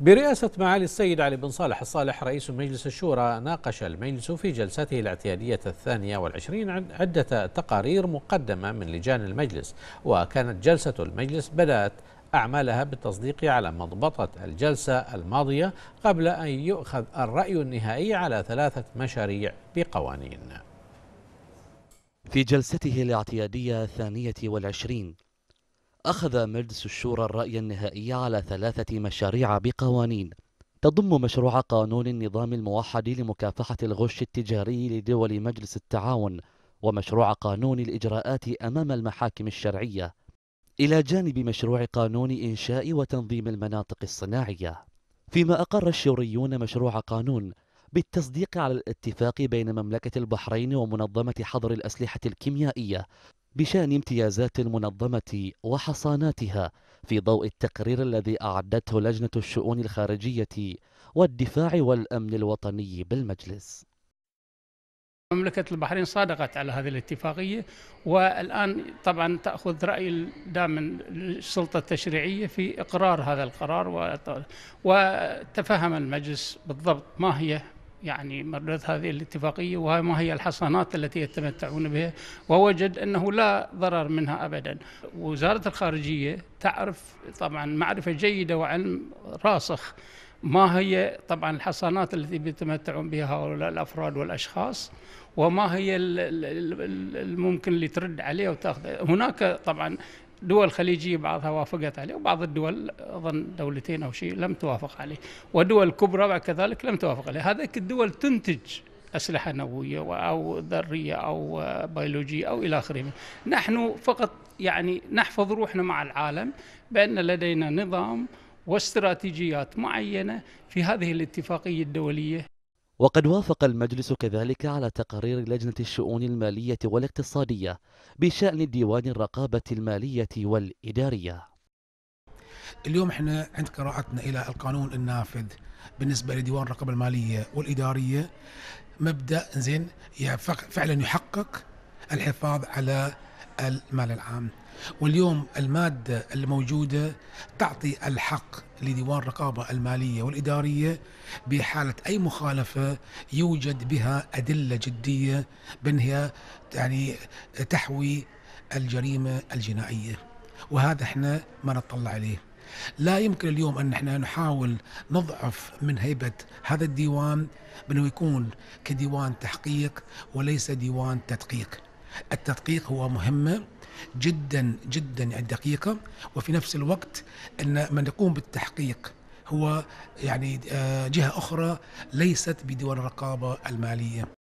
برئاسة معالي السيد علي بن صالح الصالح رئيس مجلس الشورى ناقش المجلس في جلسته الاعتيادية الثانية والعشرين عدة تقارير مقدمة من لجان المجلس وكانت جلسة المجلس بدأت أعمالها بالتصديق على مضبطة الجلسة الماضية قبل أن يؤخذ الرأي النهائي على ثلاثة مشاريع بقوانين في جلسته الاعتيادية الثانية والعشرين أخذ مجلس الشورى الرأي النهائي على ثلاثة مشاريع بقوانين تضم مشروع قانون النظام الموحد لمكافحة الغش التجاري لدول مجلس التعاون ومشروع قانون الإجراءات أمام المحاكم الشرعية إلى جانب مشروع قانون إنشاء وتنظيم المناطق الصناعية فيما أقر الشوريون مشروع قانون بالتصديق على الاتفاق بين مملكة البحرين ومنظمة حظر الأسلحة الكيميائية بشان امتيازات المنظمة وحصاناتها في ضوء التقرير الذي أعدته لجنة الشؤون الخارجية والدفاع والأمن الوطني بالمجلس مملكة البحرين صادقت على هذه الاتفاقية والآن طبعا تأخذ رأي دائما السلطة التشريعية في إقرار هذا القرار وتفهم المجلس بالضبط ما هي يعني مررت هذه الاتفاقية وما هي الحصانات التي يتمتعون بها ووجد أنه لا ضرر منها أبدا وزارة الخارجية تعرف طبعا معرفة جيدة وعلم راسخ ما هي طبعا الحصانات التي يتمتعون بها هؤلاء الافراد والاشخاص وما هي الممكن اللي ترد عليه وتاخذ هناك طبعا دول خليجية بعضها وافقت عليه وبعض الدول أظن دولتين أو شيء لم توافق عليه ودول كبرى بعد كذلك لم توافق عليه هذه الدول تنتج أسلحة نووية أو ذرية أو بيولوجية أو إلى آخره نحن فقط يعني نحفظ روحنا مع العالم بأن لدينا نظام واستراتيجيات معينة في هذه الاتفاقية الدولية وقد وافق المجلس كذلك على تقارير لجنة الشؤون المالية والاقتصادية بشأن ديوان الرقابة المالية والإدارية اليوم احنا عند قراءتنا إلى القانون النافذ بالنسبة لديوان الرقابة المالية والإدارية مبدأ زين فعلا يحقق الحفاظ على المال العام واليوم المادة الموجودة تعطي الحق لديوان الرقابة المالية والإدارية بحالة أي مخالفة يوجد بها أدلة جدية بأنها يعني تحوي الجريمة الجنائية وهذا احنا ما نطلع عليه لا يمكن اليوم ان احنا نحاول نضعف من هيبه هذا الديوان بانه يكون كديوان تحقيق وليس ديوان تدقيق. التدقيق هو مهمه جدا جدا يعني دقيقة وفي نفس الوقت أن من يقوم بالتحقيق هو يعني آه، جهة أخرى ليست بدول الرقابة المالية